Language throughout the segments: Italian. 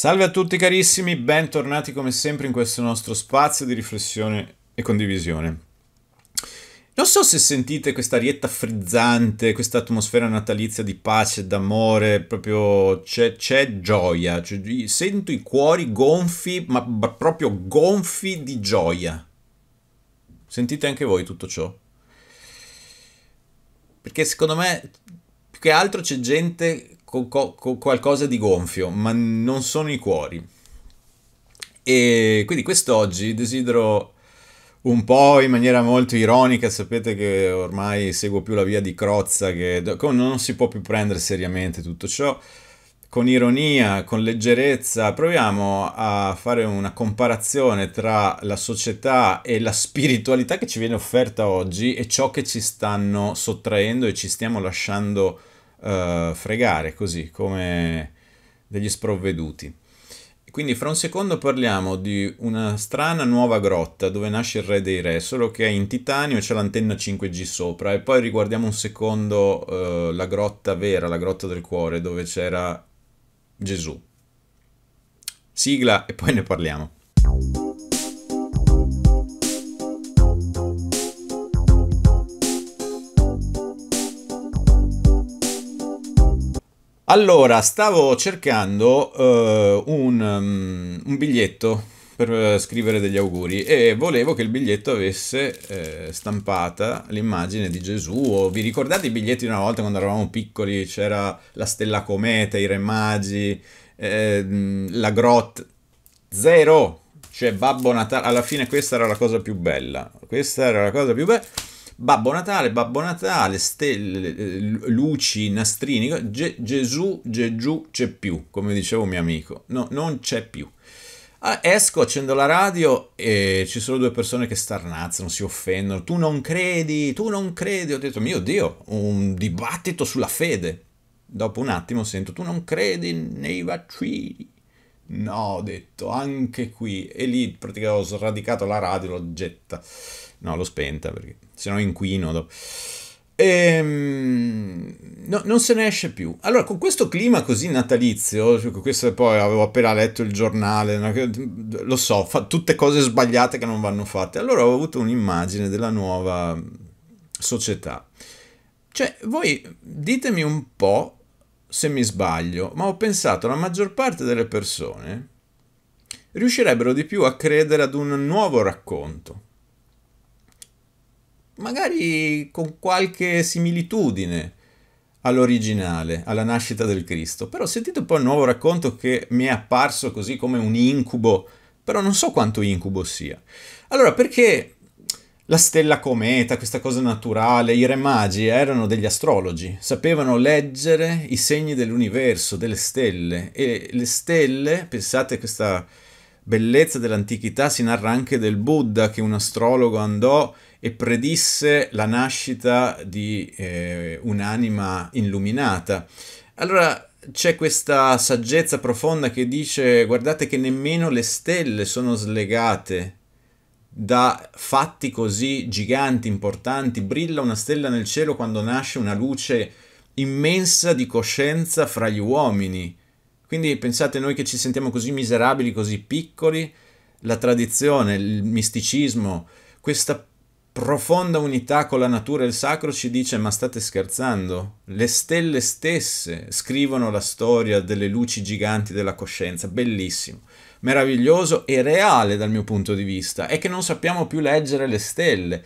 Salve a tutti carissimi, bentornati come sempre in questo nostro spazio di riflessione e condivisione. Non so se sentite questa rietta frizzante, questa atmosfera natalizia di pace, d'amore, proprio c'è, c'è gioia, cioè, sento i cuori gonfi, ma proprio gonfi di gioia. Sentite anche voi tutto ciò? Perché secondo me più che altro c'è gente con, con qualcosa di gonfio, ma non sono i cuori. E quindi quest'oggi desidero un po' in maniera molto ironica, sapete che ormai seguo più la via di Crozza, che non si può più prendere seriamente tutto ciò. Con ironia, con leggerezza, proviamo a fare una comparazione tra la società e la spiritualità che ci viene offerta oggi e ciò che ci stanno sottraendo e ci stiamo lasciando eh, fregare così come degli sprovveduti. Quindi fra un secondo parliamo di una strana nuova grotta dove nasce il re dei re, solo che è in titanio e c'è l'antenna 5G sopra e poi riguardiamo un secondo eh, la grotta vera, la grotta del cuore dove c'era Gesù. Sigla e poi ne parliamo. Allora, stavo cercando uh, un, um, un, biglietto per uh, scrivere degli auguri e volevo che il biglietto avesse uh, stampata l'immagine di Gesù. O, vi ricordate i biglietti di una volta quando eravamo piccoli? C'era la stella cometa, i re magi, mm, la grotta. Zero! Cioè Babbo Natale, alla fine questa era la cosa più bella. Questa era la cosa più bella. Babbo Natale, Babbo Natale, stelle, eh, luci, nastrini, Ge- Gesù, Gesù c'è più, come diceva un mio amico, no, non c'è più. Ah, esco, accendo la radio e ci sono due persone che starnazzano, si offendono, tu non credi, tu non credi, ho detto mio Dio, un dibattito sulla fede. Dopo un attimo sento, tu non credi nei vaccini. No, ho detto, anche qui. E lì praticamente ho sradicato la radio, l'ho gettata No, l'ho spenta perché sennò inquino. Do... Ehm, no, non se ne esce più. Allora, con questo clima così natalizio, cioè, questo poi avevo appena letto il giornale, lo so, fa, tutte cose sbagliate che non vanno fatte. Allora ho avuto un'immagine della nuova società. Cioè, voi ditemi un po' se mi sbaglio, ma ho pensato la maggior parte delle persone riuscirebbero di più a credere ad un nuovo racconto magari con qualche similitudine all'originale, alla nascita del Cristo. Però sentite poi il nuovo racconto che mi è apparso così come un incubo, però non so quanto incubo sia. Allora, perché la stella cometa, questa cosa naturale, i re magi erano degli astrologi, sapevano leggere i segni dell'universo, delle stelle, e le stelle, pensate a questa bellezza dell'antichità si narra anche del Buddha che un astrologo andò e predisse la nascita di eh, un'anima illuminata. Allora c'è questa saggezza profonda che dice guardate che nemmeno le stelle sono slegate da fatti così giganti, importanti, brilla una stella nel cielo quando nasce una luce immensa di coscienza fra gli uomini quindi pensate noi che ci sentiamo così miserabili, così piccoli, la tradizione, il misticismo, questa profonda unità con la natura e il sacro ci dice ma state scherzando? Le stelle stesse scrivono la storia delle luci giganti della coscienza, bellissimo, meraviglioso e reale dal mio punto di vista, è che non sappiamo più leggere le stelle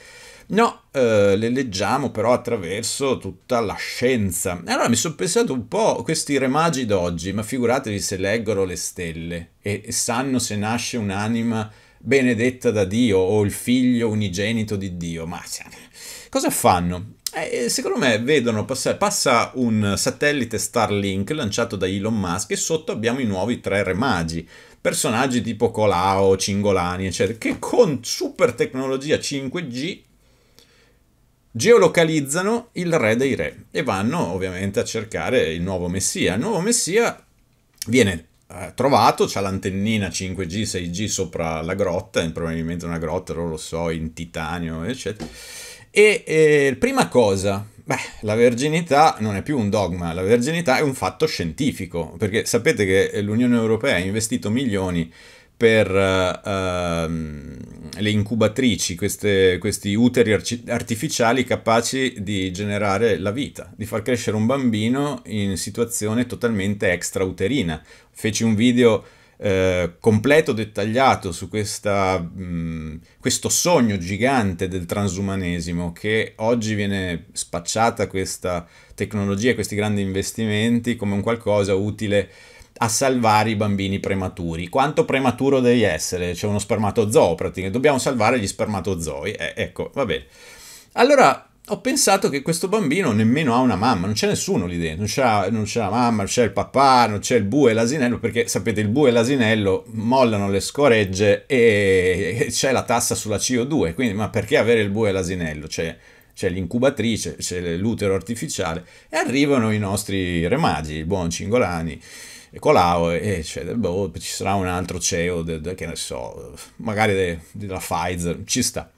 No, eh, le leggiamo però attraverso tutta la scienza. E allora mi sono pensato un po' questi re magi d'oggi, ma figuratevi se leggono le stelle e, e sanno se nasce un'anima benedetta da Dio o il figlio unigenito di Dio, ma cioè, cosa fanno? Eh, eh, secondo me vedono passare, passa un satellite Starlink lanciato da Elon Musk e sotto abbiamo i nuovi tre re magi, personaggi tipo Colau, Cingolani, eccetera, che con super tecnologia 5G geolocalizzano il re dei re e vanno ovviamente a cercare il nuovo messia. Il nuovo messia viene eh, trovato, ha l'antennina 5G, 6G sopra la grotta, probabilmente una grotta, non lo so, in titanio, eccetera. E eh, prima cosa, beh, la verginità non è più un dogma, la verginità è un fatto scientifico, perché sapete che l'Unione Europea ha investito milioni per uh, le incubatrici, queste, questi uteri artificiali capaci di generare la vita, di far crescere un bambino in situazione totalmente extrauterina. Feci un video eh, completo, dettagliato su questa, mm, questo sogno gigante del transumanesimo che oggi viene spacciata questa tecnologia, questi grandi investimenti come un qualcosa utile a salvare i bambini prematuri. Quanto prematuro devi essere? C'è uno spermatozoo praticamente, dobbiamo salvare gli spermatozoi. Eh, ecco, va bene. Allora ho pensato che questo bambino nemmeno ha una mamma, non c'è nessuno lì dentro, non c'è, la mamma, non c'è il papà, non c'è il bue e l'asinello, perché sapete il bue e l'asinello mollano le scoregge e c'è la tassa sulla CO2, quindi ma perché avere il bue e l'asinello? C'è, c'è l'incubatrice, c'è l'utero artificiale e arrivano i nostri remagi, magi, il buon Cingolani e colao e, e boh, ci sarà un altro CEO, de, de, che ne so, magari de, della Pfizer, ci sta.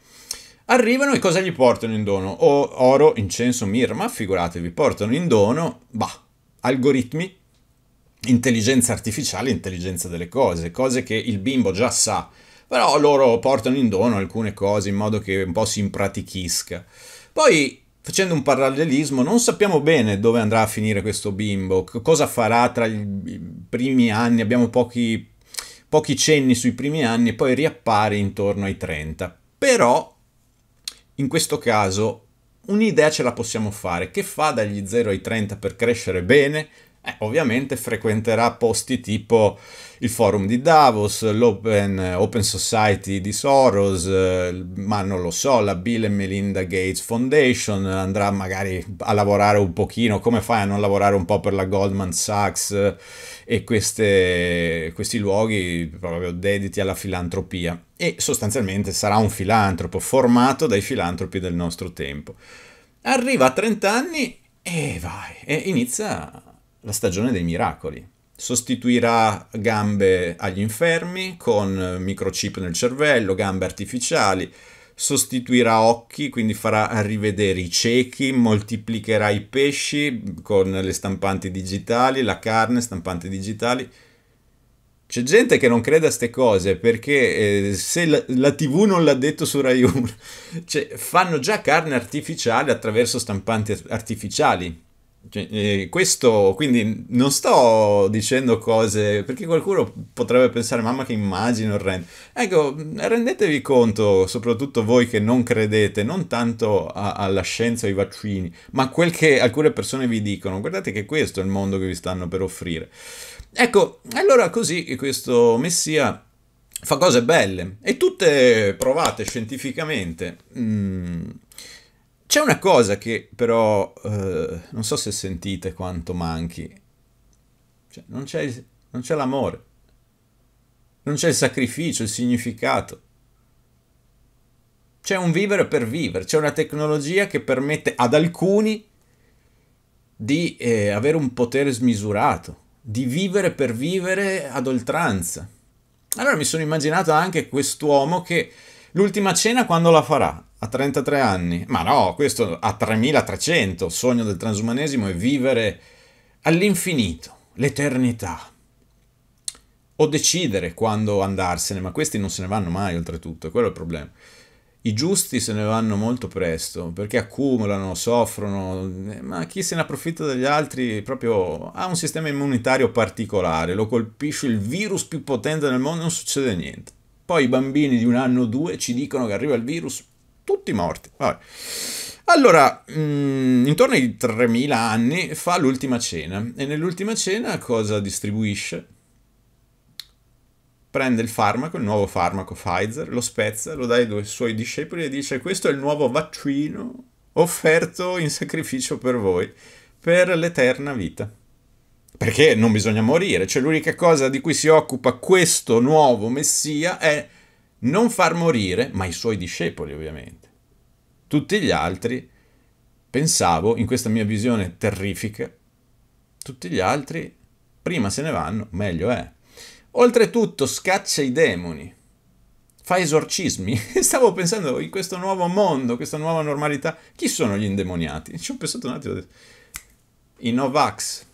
Arrivano e cosa gli portano in dono? O oro, incenso, mirma, figuratevi, portano in dono, bah, algoritmi, intelligenza artificiale, intelligenza delle cose, cose che il bimbo già sa, però loro portano in dono alcune cose in modo che un po' si impratichisca. Poi Facendo un parallelismo, non sappiamo bene dove andrà a finire questo bimbo, cosa farà tra i primi anni, abbiamo pochi, pochi cenni sui primi anni e poi riappare intorno ai 30. Però, in questo caso, un'idea ce la possiamo fare. Che fa dagli 0 ai 30 per crescere bene, eh, ovviamente frequenterà posti tipo il forum di Davos, l'Open Open Society di Soros, eh, ma non lo so, la Bill e Melinda Gates Foundation, andrà magari a lavorare un pochino, come fai a non lavorare un po' per la Goldman Sachs eh, e queste, questi luoghi proprio dediti alla filantropia. E sostanzialmente sarà un filantropo formato dai filantropi del nostro tempo. Arriva a 30 anni e vai, e inizia la stagione dei miracoli. Sostituirà gambe agli infermi con microchip nel cervello, gambe artificiali, sostituirà occhi, quindi farà rivedere i ciechi, moltiplicherà i pesci con le stampanti digitali, la carne, stampanti digitali. C'è gente che non crede a queste cose perché eh, se la, la, TV non l'ha detto su Rai 1, cioè, fanno già carne artificiale attraverso stampanti artificiali. Cioè, eh, questo quindi non sto dicendo cose perché qualcuno potrebbe pensare mamma che immagino orrendo. Ecco, rendetevi conto, soprattutto voi che non credete non tanto a, alla scienza o ai vaccini, ma a quel che alcune persone vi dicono. Guardate che questo è il mondo che vi stanno per offrire. Ecco, allora così questo messia fa cose belle e tutte provate scientificamente. Mm c'è una cosa che però eh, non so se sentite quanto manchi. Cioè, non, c'è, non c'è l'amore, non c'è il sacrificio, il significato. C'è un vivere per vivere, c'è una tecnologia che permette ad alcuni di eh, avere un potere smisurato, di vivere per vivere ad oltranza. Allora mi sono immaginato anche quest'uomo che L'ultima cena quando la farà? A 33 anni? Ma no, questo a 3300, sogno del transumanesimo è vivere all'infinito, l'eternità. O decidere quando andarsene, ma questi non se ne vanno mai oltretutto, quello è il problema. I giusti se ne vanno molto presto perché accumulano, soffrono, ma chi se ne approfitta degli altri proprio ha un sistema immunitario particolare, lo colpisce il virus più potente del mondo e non succede niente. Poi i bambini di un anno o due ci dicono che arriva il virus, tutti morti. Vabbè. Allora, mh, mm, intorno ai 3000 anni fa l'ultima cena e nell'ultima cena cosa distribuisce? Prende il farmaco, il nuovo farmaco Pfizer, lo spezza, lo dà ai suoi discepoli e dice questo è il nuovo vaccino offerto in sacrificio per voi, per l'eterna vita perché non bisogna morire, cioè l'unica cosa di cui si occupa questo nuovo Messia è non far morire, ma i suoi discepoli ovviamente. Tutti gli altri, pensavo, in questa mia visione terrifica, tutti gli altri prima se ne vanno, meglio è. Oltretutto scaccia i demoni, fa esorcismi. Stavo pensando in questo nuovo mondo, questa nuova normalità, chi sono gli indemoniati? Ci ho pensato un attimo, i Novax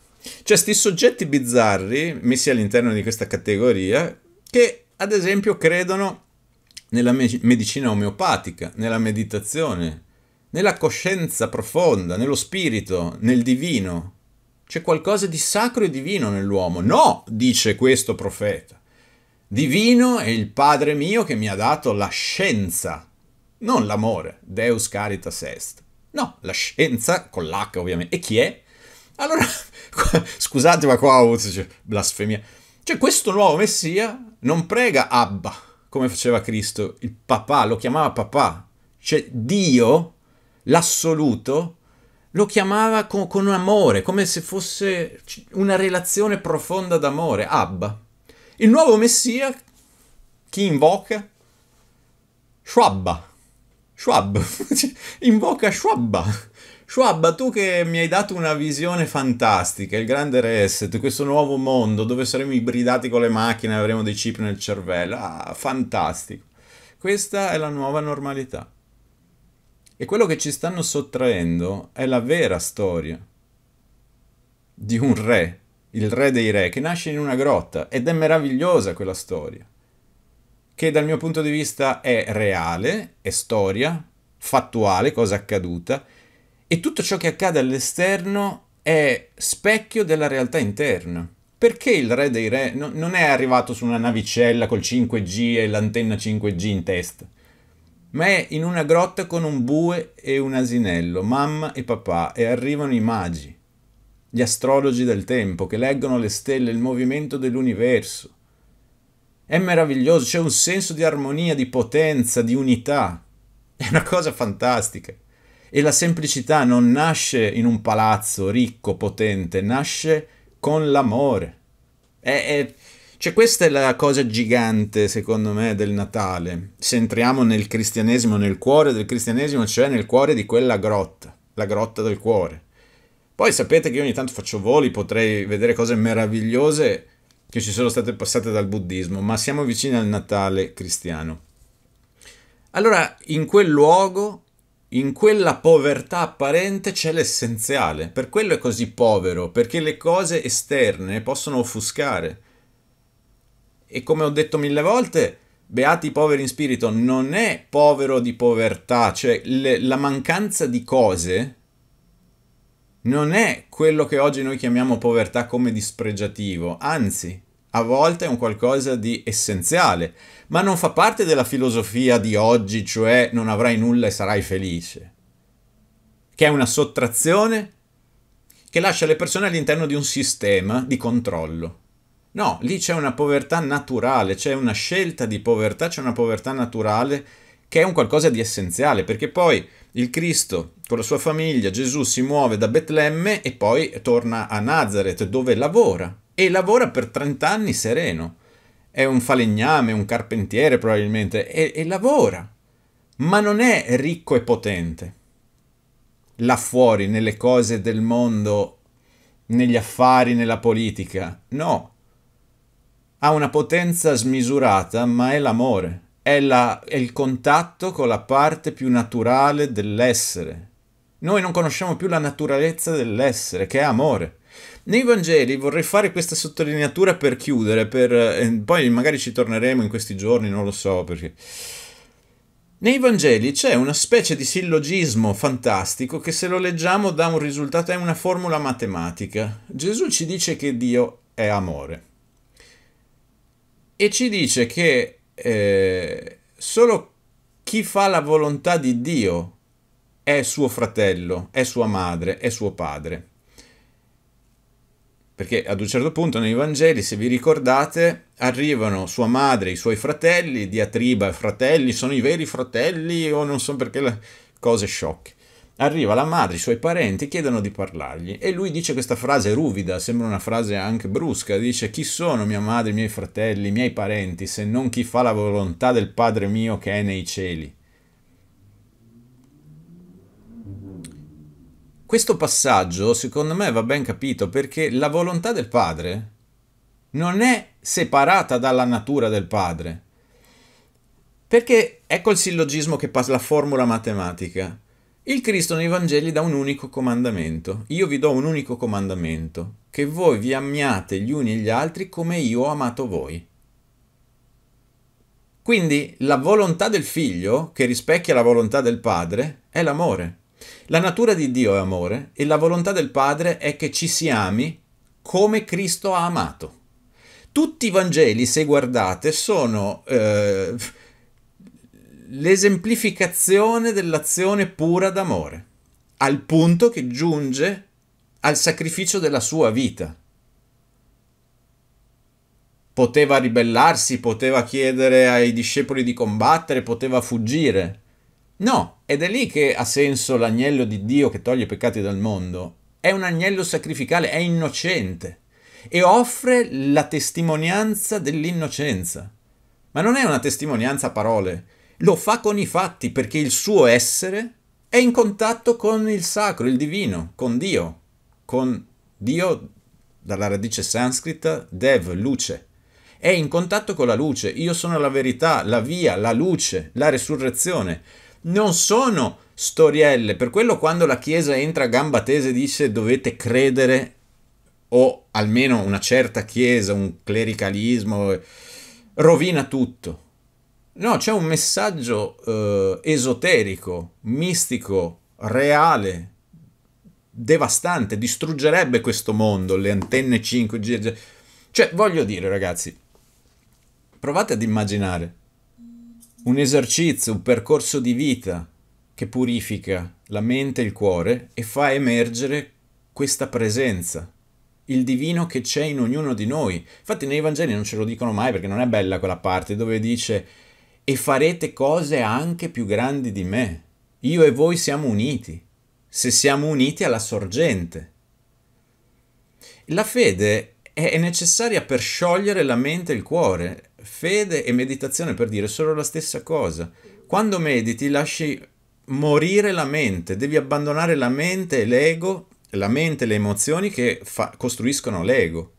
cioè, sti soggetti bizzarri, messi all'interno di questa categoria, che ad esempio credono nella me- medicina omeopatica, nella meditazione, nella coscienza profonda, nello spirito, nel divino. C'è qualcosa di sacro e divino nell'uomo. No, dice questo profeta. Divino è il Padre mio che mi ha dato la scienza, non l'amore, Deus caritas est. No, la scienza, con l'H ovviamente. E chi è? Allora Scusate, ma qua ho avuto cioè, blasfemia. Cioè, questo nuovo Messia non prega Abba, come faceva Cristo, il papà, lo chiamava papà. Cioè, Dio, l'assoluto, lo chiamava con, con amore, come se fosse una relazione profonda d'amore, Abba. Il nuovo Messia, chi invoca? Schwabba. Schwab. invoca Schwabba Schwab, tu che mi hai dato una visione fantastica, il grande reset, questo nuovo mondo dove saremo ibridati con le macchine e avremo dei chip nel cervello, ah, fantastico. Questa è la nuova normalità. E quello che ci stanno sottraendo è la vera storia di un re, il re dei re, che nasce in una grotta ed è meravigliosa quella storia, che dal mio punto di vista è reale, è storia, fattuale, cosa accaduta, e tutto ciò che accade all'esterno è specchio della realtà interna. Perché il re dei re no, non è arrivato su una navicella col 5G e l'antenna 5G in testa, ma è in una grotta con un bue e un asinello, mamma e papà, e arrivano i magi, gli astrologi del tempo che leggono le stelle, il movimento dell'universo. È meraviglioso, c'è un senso di armonia, di potenza, di unità. È una cosa fantastica. E la semplicità non nasce in un palazzo ricco, potente, nasce con l'amore. È, è... Cioè questa è la cosa gigante secondo me del Natale, se entriamo nel cristianesimo, nel cuore del cristianesimo, cioè nel cuore di quella grotta, la grotta del cuore. Poi sapete che io ogni tanto faccio voli, potrei vedere cose meravigliose che ci sono state passate dal buddismo, ma siamo vicini al Natale cristiano. Allora, in quel luogo in quella povertà apparente c'è l'essenziale. Per quello è così povero, perché le cose esterne possono offuscare. E come ho detto mille volte, beati poveri in spirito non è povero di povertà, cioè le, la mancanza di cose non è quello che oggi noi chiamiamo povertà come dispregiativo, anzi a volte è un qualcosa di essenziale, ma non fa parte della filosofia di oggi, cioè non avrai nulla e sarai felice, che è una sottrazione che lascia le persone all'interno di un sistema di controllo. No, lì c'è una povertà naturale, c'è una scelta di povertà, c'è una povertà naturale che è un qualcosa di essenziale, perché poi il Cristo con la sua famiglia, Gesù si muove da Betlemme e poi torna a Nazareth dove lavora e lavora per 30 anni sereno. È un falegname, un carpentiere probabilmente, e, e lavora, ma non è ricco e potente. Là fuori, nelle cose del mondo, negli affari, nella politica, no. Ha una potenza smisurata, ma è l'amore, è, la, è il contatto con la parte più naturale dell'essere. Noi non conosciamo più la naturalezza dell'essere, che è amore. Nei Vangeli vorrei fare questa sottolineatura per chiudere, per, eh, poi magari ci torneremo in questi giorni, non lo so perché... Nei Vangeli c'è una specie di sillogismo fantastico che se lo leggiamo dà un risultato, è una formula matematica. Gesù ci dice che Dio è amore e ci dice che eh, solo chi fa la volontà di Dio è suo fratello, è sua madre, è suo padre. Perché ad un certo punto nei Vangeli, se vi ricordate, arrivano sua madre i suoi fratelli, diatriba, fratelli, sono i veri fratelli o non so perché, la... cose sciocche. Arriva la madre, i suoi parenti chiedono di parlargli e lui dice questa frase ruvida, sembra una frase anche brusca, dice chi sono mia madre, i miei fratelli, i miei parenti, se non chi fa la volontà del Padre mio che è nei cieli. Questo passaggio, secondo me, va ben capito perché la volontà del padre non è separata dalla natura del padre. Perché ecco il sillogismo che passa la formula matematica. Il Cristo nei Vangeli dà un unico comandamento. Io vi do un unico comandamento, che voi vi amiate gli uni e gli altri come io ho amato voi. Quindi la volontà del figlio, che rispecchia la volontà del padre, è l'amore. La natura di Dio è amore e la volontà del Padre è che ci si ami come Cristo ha amato. Tutti i Vangeli, se guardate, sono eh, l'esemplificazione dell'azione pura d'amore, al punto che giunge al sacrificio della sua vita. Poteva ribellarsi, poteva chiedere ai discepoli di combattere, poteva fuggire No, ed è lì che ha senso l'agnello di Dio che toglie i peccati dal mondo. È un agnello sacrificale, è innocente e offre la testimonianza dell'innocenza. Ma non è una testimonianza a parole, lo fa con i fatti perché il suo essere è in contatto con il sacro, il divino, con Dio, con Dio dalla radice sanscrita dev, luce. È in contatto con la luce, io sono la verità, la via, la luce, la resurrezione non sono storielle. Per quello quando la Chiesa entra a gamba tese dice dovete credere o almeno una certa Chiesa, un clericalismo, eh, rovina tutto. No, c'è un messaggio eh, esoterico, mistico, reale, devastante, distruggerebbe questo mondo, le antenne 5G. Cioè, voglio dire ragazzi, provate ad immaginare un esercizio, un percorso di vita che purifica la mente e il cuore e fa emergere questa presenza, il divino che c'è in ognuno di noi. Infatti nei Vangeli non ce lo dicono mai perché non è bella quella parte dove dice e farete cose anche più grandi di me. Io e voi siamo uniti, se siamo uniti alla sorgente. La fede è necessaria per sciogliere la mente e il cuore, fede e meditazione per dire solo la stessa cosa. Quando mediti lasci morire la mente, devi abbandonare la mente e l'ego, la mente e le emozioni che fa- costruiscono l'ego.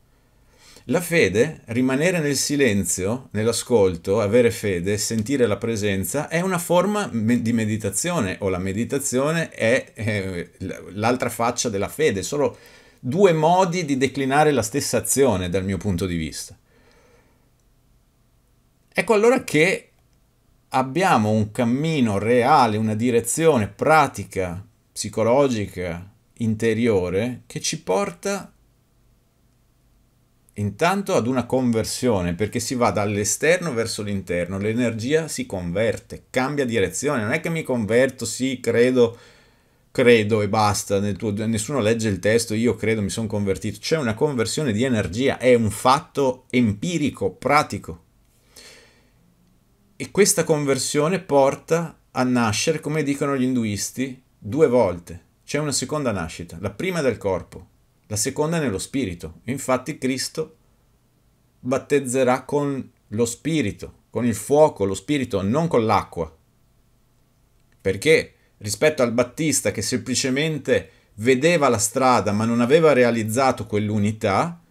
La fede, rimanere nel silenzio, nell'ascolto, avere fede, sentire la presenza, è una forma me- di meditazione o la meditazione è eh, l'altra faccia della fede, solo due modi di declinare la stessa azione dal mio punto di vista. Ecco allora che abbiamo un cammino reale, una direzione pratica, psicologica, interiore, che ci porta intanto ad una conversione, perché si va dall'esterno verso l'interno, l'energia si converte, cambia direzione, non è che mi converto, sì, credo, credo e basta, tuo, nessuno legge il testo, io credo, mi sono convertito, c'è una conversione di energia, è un fatto empirico, pratico. E questa conversione porta a nascere, come dicono gli induisti, due volte. C'è una seconda nascita, la prima del corpo, la seconda nello spirito. Infatti Cristo battezzerà con lo spirito, con il fuoco, lo spirito, non con l'acqua. Perché rispetto al Battista che semplicemente vedeva la strada ma non aveva realizzato quell'unità,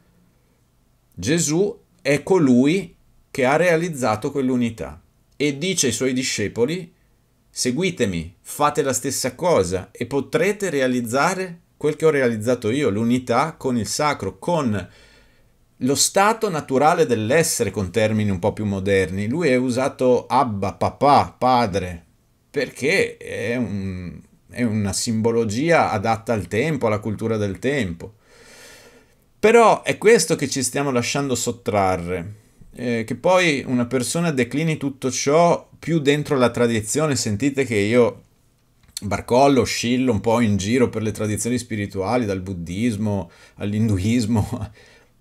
Gesù è colui che ha realizzato quell'unità e dice ai suoi discepoli, seguitemi, fate la stessa cosa e potrete realizzare quel che ho realizzato io, l'unità con il sacro, con lo stato naturale dell'essere, con termini un po' più moderni. Lui ha usato Abba, papà, padre, perché è, un, è una simbologia adatta al tempo, alla cultura del tempo. Però è questo che ci stiamo lasciando sottrarre eh, che poi una persona declini tutto ciò più dentro la tradizione, sentite che io barcollo, scillo un po' in giro per le tradizioni spirituali, dal buddismo all'induismo,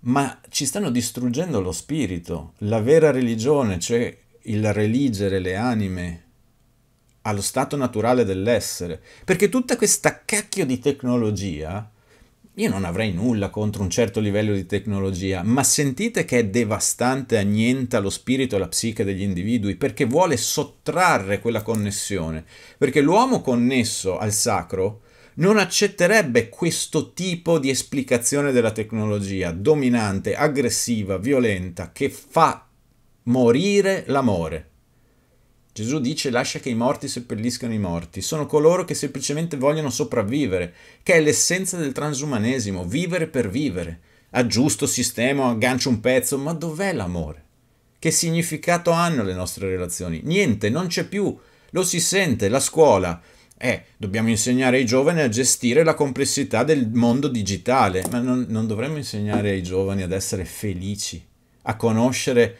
ma ci stanno distruggendo lo spirito, la vera religione, cioè il religere le anime allo stato naturale dell'essere, perché tutta questa cacchio di tecnologia io non avrei nulla contro un certo livello di tecnologia, ma sentite che è devastante, annienta lo spirito e la psiche degli individui, perché vuole sottrarre quella connessione. Perché l'uomo connesso al sacro non accetterebbe questo tipo di esplicazione della tecnologia, dominante, aggressiva, violenta, che fa morire l'amore. Gesù dice lascia che i morti seppelliscano i morti, sono coloro che semplicemente vogliono sopravvivere, che è l'essenza del transumanesimo, vivere per vivere. Aggiusto sistema, aggancio un pezzo, ma dov'è l'amore? Che significato hanno le nostre relazioni? Niente, non c'è più, lo si sente, la scuola. Eh, dobbiamo insegnare ai giovani a gestire la complessità del mondo digitale, ma non, non dovremmo insegnare ai giovani ad essere felici, a conoscere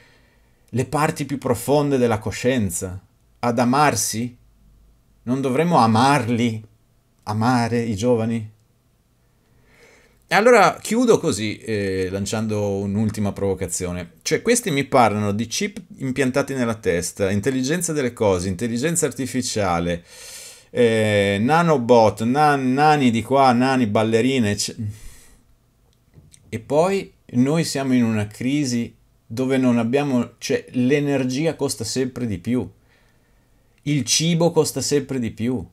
le parti più profonde della coscienza, ad amarsi? Non dovremmo amarli, amare i giovani? E allora chiudo così, eh, lanciando un'ultima provocazione. Cioè, questi mi parlano di chip impiantati nella testa, intelligenza delle cose, intelligenza artificiale, eh, nanobot, nan, nani di qua, nani, ballerine. Ecc. E poi noi siamo in una crisi dove non abbiamo, cioè l'energia costa sempre di più, il cibo costa sempre di più.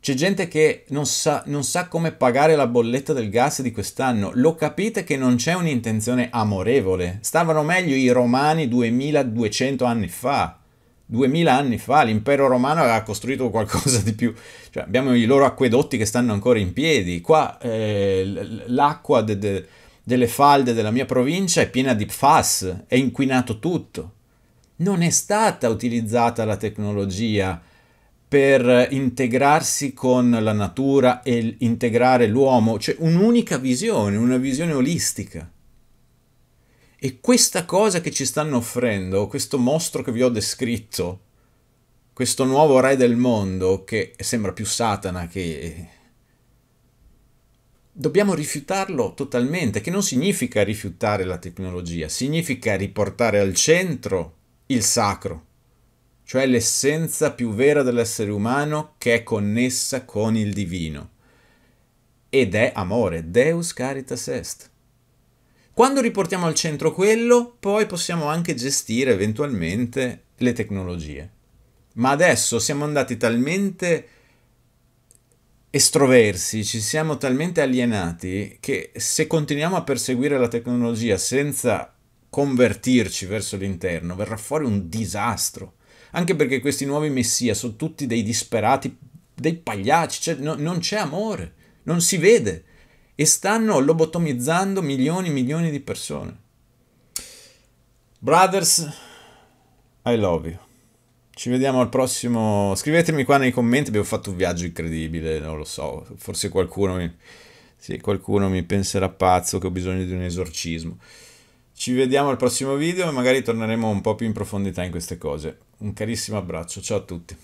C'è gente che non sa, non sa come pagare la bolletta del gas di quest'anno, lo capite che non c'è un'intenzione amorevole, stavano meglio i romani 2200 anni fa. 2000 anni fa l'impero romano aveva costruito qualcosa di più, cioè, abbiamo i loro acquedotti che stanno ancora in piedi, qua eh, l'acqua de, de delle falde della mia provincia è piena di PFAS, è inquinato tutto. Non è stata utilizzata la tecnologia per integrarsi con la natura e integrare l'uomo, cioè un'unica visione, una visione olistica. E questa cosa che ci stanno offrendo, questo mostro che vi ho descritto, questo nuovo re del mondo che sembra più Satana che dobbiamo rifiutarlo totalmente, che non significa rifiutare la tecnologia, significa riportare al centro il sacro, cioè l'essenza più vera dell'essere umano che è connessa con il divino. Ed è amore, Deus caritas est. Quando riportiamo al centro quello, poi possiamo anche gestire eventualmente le tecnologie. Ma adesso siamo andati talmente estroversi, ci siamo talmente alienati che se continuiamo a perseguire la tecnologia senza convertirci verso l'interno, verrà fuori un disastro. Anche perché questi nuovi messia sono tutti dei disperati, dei pagliacci, cioè no, non c'è amore, non si vede. E stanno lobotomizzando milioni e milioni di persone. Brothers, I love you. Ci vediamo al prossimo. Scrivetemi qua nei commenti. Abbiamo fatto un viaggio incredibile. Non lo so. Forse qualcuno mi, sì, qualcuno mi penserà pazzo che ho bisogno di un esorcismo. Ci vediamo al prossimo video e magari torneremo un po' più in profondità in queste cose. Un carissimo abbraccio. Ciao a tutti.